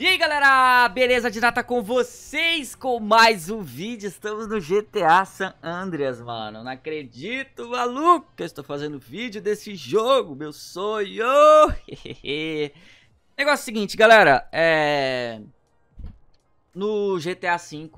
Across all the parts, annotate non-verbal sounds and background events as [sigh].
E aí galera, beleza de nada com vocês com mais um vídeo, estamos no GTA San Andreas, mano, não acredito, maluco, que eu estou fazendo vídeo desse jogo, meu sonho! [laughs] Negócio seguinte, galera, é... no GTA V,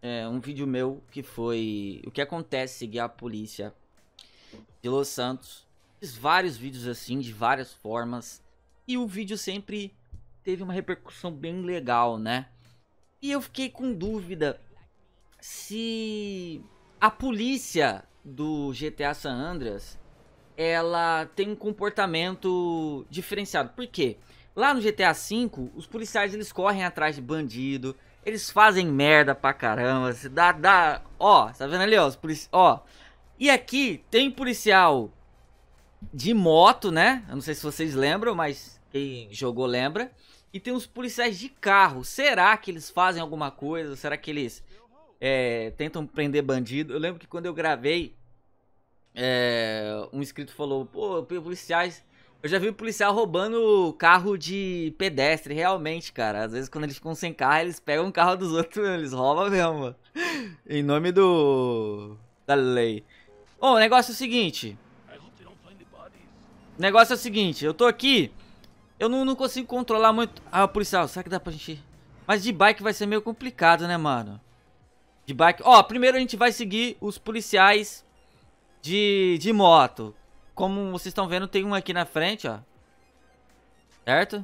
é um vídeo meu que foi o que acontece seguir a polícia de Los Santos, fiz vários vídeos assim, de várias formas, e o vídeo sempre teve uma repercussão bem legal, né? E eu fiquei com dúvida se a polícia do GTA San Andreas ela tem um comportamento diferenciado. Por quê? Lá no GTA V, os policiais eles correm atrás de bandido, eles fazem merda pra caramba, se dá, dá, ó, tá vendo ali, ó, os polici... ó. E aqui tem policial de moto, né? Eu não sei se vocês lembram, mas quem jogou lembra. E tem os policiais de carro. Será que eles fazem alguma coisa? Será que eles é, tentam prender bandido? Eu lembro que quando eu gravei, é, um inscrito falou: pô, policiais. Eu já vi policial roubando carro de pedestre, realmente, cara. Às vezes, quando eles ficam sem carro, eles pegam o carro dos outros, [laughs] eles roubam mesmo. em nome do. da lei. Bom, o negócio é o seguinte. O negócio é o seguinte, eu tô aqui eu não, não consigo controlar muito. Ah, policial, será que dá pra gente ir? Mas de bike vai ser meio complicado, né, mano? De bike. Ó, primeiro a gente vai seguir os policiais de, de moto. Como vocês estão vendo, tem um aqui na frente, ó. Certo?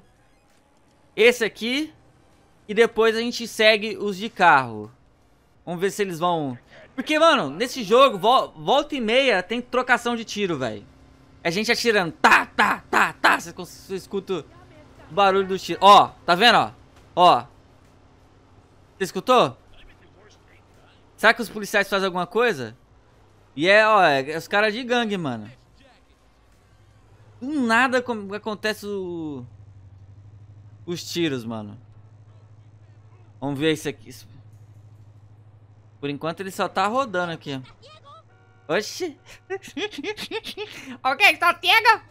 Esse aqui. E depois a gente segue os de carro. Vamos ver se eles vão... Porque, mano, nesse jogo, volta e meia tem trocação de tiro, velho. É gente atirando. Tá, tá, tá, cacete quando eu escuto o barulho do tiro. Ó, tá vendo, ó? Ó. Você escutou? Será que os policiais fazem alguma coisa? E é, ó, é, é os caras de gangue, mano. Do nada acontece o... Os tiros, mano. Vamos ver isso aqui. Por enquanto ele só tá rodando aqui. Oxi. Alguém só chega?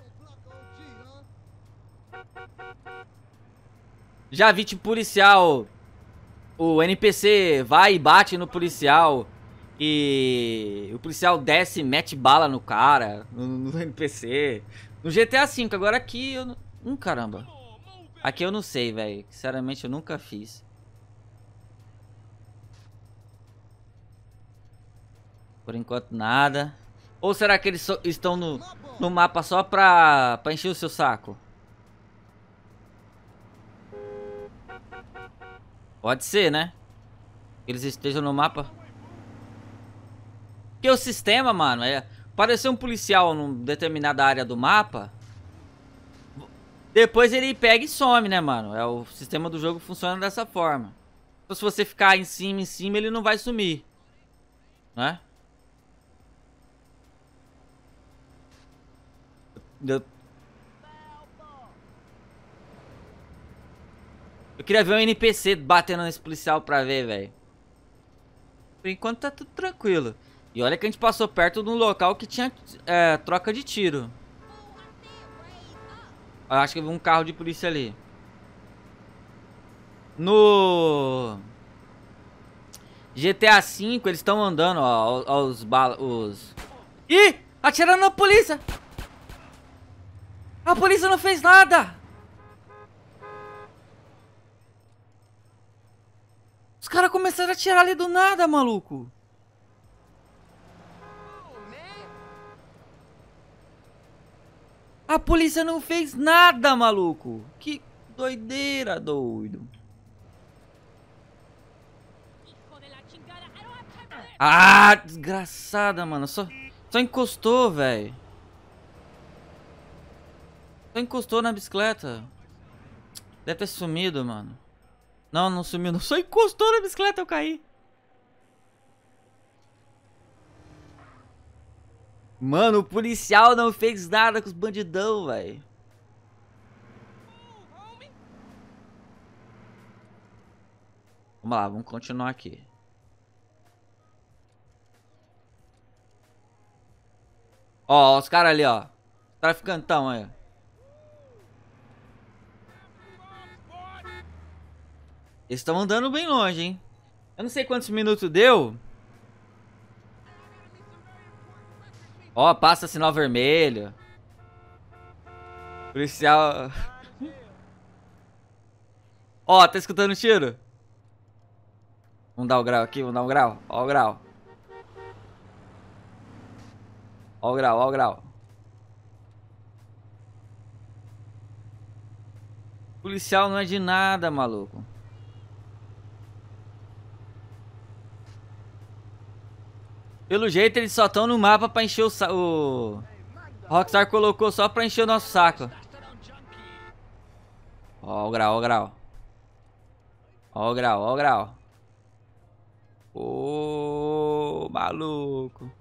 Já vi tipo policial. O NPC vai e bate no policial. E o policial desce e mete bala no cara. No, no NPC. No GTA V, agora aqui eu. Hum, caramba. Aqui eu não sei, velho. Sinceramente, eu nunca fiz. Por enquanto, nada. Ou será que eles so estão no, no mapa só pra, pra encher o seu saco? Pode ser, né? Eles estejam no mapa. Porque o sistema, mano, é... Aparecer um policial numa determinada área do mapa... Depois ele pega e some, né, mano? É, o sistema do jogo funciona dessa forma. Então se você ficar em cima, em cima, ele não vai sumir. Né? Eu Eu queria ver um NPC batendo nesse policial pra ver, velho. Por enquanto tá tudo tranquilo. E olha que a gente passou perto de um local que tinha é, troca de tiro. Eu acho que eu vi um carro de polícia ali. No... GTA V, eles estão andando, ó, os balas, os... Ih! Atirando na polícia! A polícia não fez nada! caras tá começaram a atirar ali do nada, maluco. A polícia não fez nada, maluco. Que doideira, doido. Ah, desgraçada, mano. Só, só encostou, velho. Só encostou na bicicleta. Deve ter sumido, mano. Não, não sumiu. Não. Só encostou na bicicleta eu caí. Mano, o policial não fez nada com os bandidão, velho. Vamos lá, vamos continuar aqui. Ó, ó os caras ali, ó. Traficantão aí. Eles estão andando bem longe, hein? Eu não sei quantos minutos deu. Ó, passa sinal vermelho. Policial... [laughs] Ó, tá escutando o tiro? Vamos dar o grau aqui, vamos dar o grau. Ó o grau. Ó o grau, ó o grau. policial não é de nada, maluco. Pelo jeito, eles só estão no mapa pra encher o saco. O Rockstar colocou só pra encher o nosso saco. Ó o grau, ó o grau. Ó o grau, ó o grau. Ô, oh, maluco.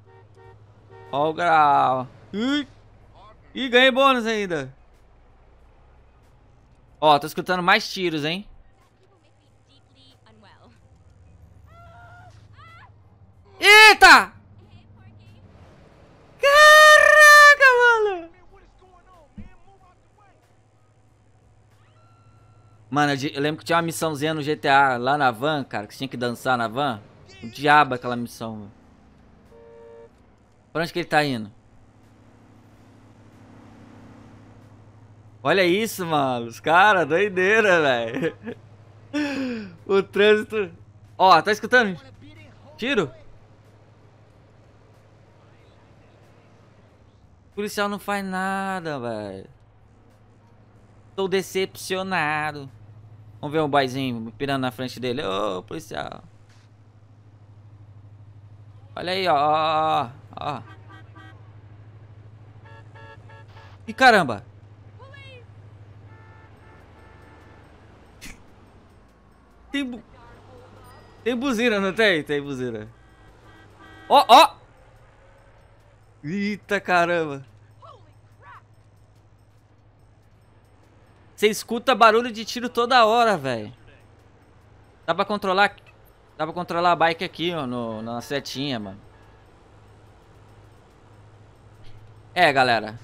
Ó o grau. Ih, Ih ganhei bônus ainda. Ó, tô escutando mais tiros, hein. Eita! Mano, eu lembro que tinha uma missãozinha no GTA lá na van, cara, que tinha que dançar na van. O diabo aquela missão, mano. Pra onde que ele tá indo? Olha isso, mano. Os caras, doideira, velho. [laughs] o trânsito... Ó, tá escutando? Tiro? O policial não faz nada, velho. Estou decepcionado. Vamos ver um boyzinho pirando na frente dele. Ô, oh, policial. Olha aí, ó, ó, ó. E caramba. Tem, bu... tem buzina, não tem? Tem buzina. Ó, oh, ó. Oh. Eita, caramba. Você escuta barulho de tiro toda hora, velho. Dá pra controlar... Dá pra controlar a bike aqui, ó, no, na setinha, mano. É, galera.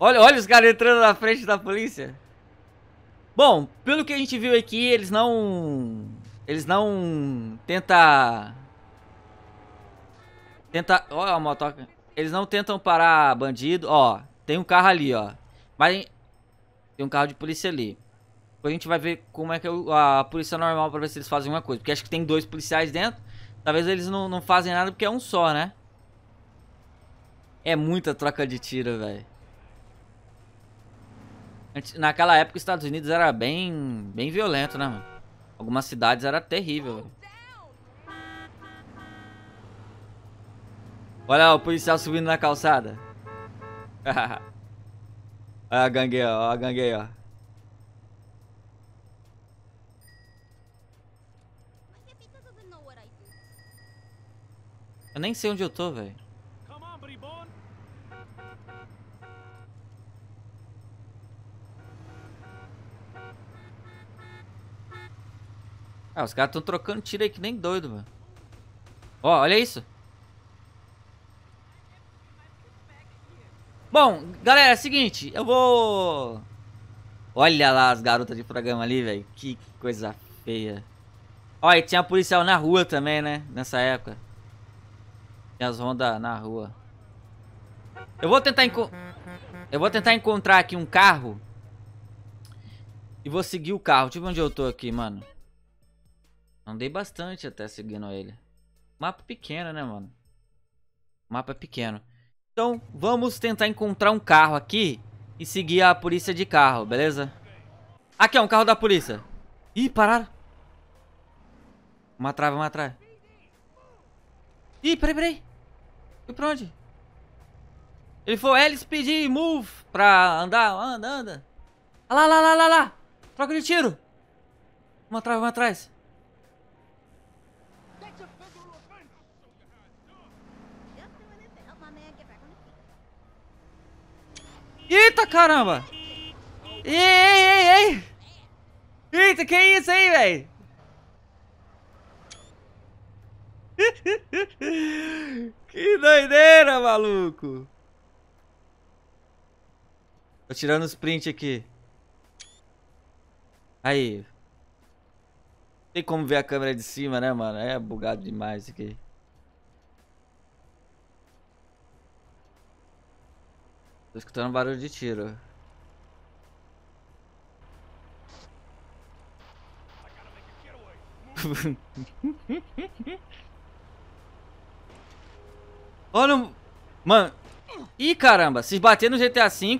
Olha, olha os caras entrando na frente da polícia. Bom, pelo que a gente viu aqui, eles não... Eles não... Tenta... Tenta... Olha a motoca. Eles não tentam parar bandido. Ó, tem um carro ali, ó. Mas tem um carro de polícia ali. Depois a gente vai ver como é que é a polícia normal pra ver se eles fazem uma coisa. Porque acho que tem dois policiais dentro. Talvez eles não, não fazem nada porque é um só, né? É muita troca de tiro, velho. Naquela época os Estados Unidos era bem, bem violento, né, mano? Algumas cidades era terrível, Olha lá, o policial subindo na calçada. [laughs] Olha a gangue aí, A gangue aí, ó. Eu nem sei onde eu tô, velho. Ah, os caras tão trocando tiro aí que nem doido, mano. Ó, olha isso. Bom, galera, é o seguinte, eu vou... Olha lá as garotas de programa ali, velho. Que coisa feia. Olha, e tinha policial na rua também, né? Nessa época. Tinha as rondas na rua. Eu vou tentar Eu vou tentar encontrar aqui um carro. E vou seguir o carro. tipo onde eu tô aqui, mano. Andei bastante até seguindo ele. Mapa pequeno, né, mano? Mapa pequeno. Então, vamos tentar encontrar um carro aqui e seguir a polícia de carro, beleza? Aqui, é um carro da polícia. Ih, pararam. Uma trave, uma trave. Ih, peraí, peraí. Foi pra onde? Ele foi Alice é, pedir move pra andar. Anda, anda. Ah, lá, lá, lá, lá, lá. Troca de tiro. Uma atrás, uma atrás. Eita, caramba! Ei, ei, ei, ei! Eita, que isso aí, velho? [laughs] que doideira, maluco! Tô tirando os sprint aqui. Aí. Tem como ver a câmera de cima, né, mano? É bugado demais isso aqui. Tô escutando barulho de tiro. [laughs] Olha, mano. Ih, caramba, se bater no GTA V,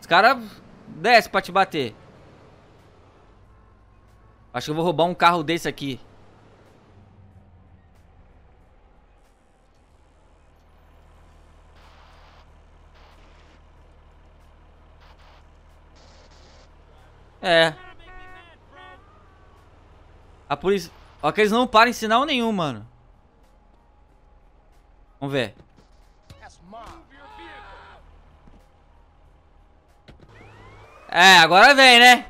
os caras descem pra te bater. Acho que eu vou roubar um carro desse aqui. É. A polícia... Ó que eles não param em sinal nenhum, mano. Vamos ver. É, agora vem, né?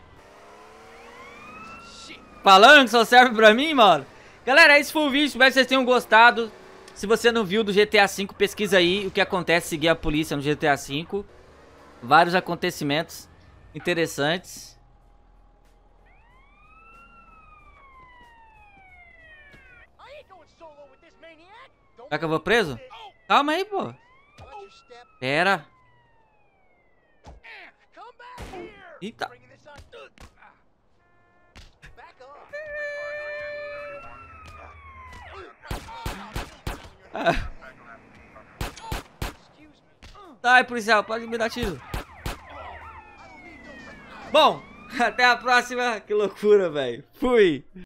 Falando que só serve pra mim, mano. Galera, esse foi o vídeo. Espero que vocês tenham gostado. Se você não viu do GTA V, pesquisa aí o que acontece seguir a polícia no GTA V. Vários acontecimentos interessantes. Acabou preso? Calma aí, pô. Pera. Eita. Tá, [laughs] Sai, policial, pode me dar tiro. Bom, [laughs] até a próxima. Que loucura, velho. Fui.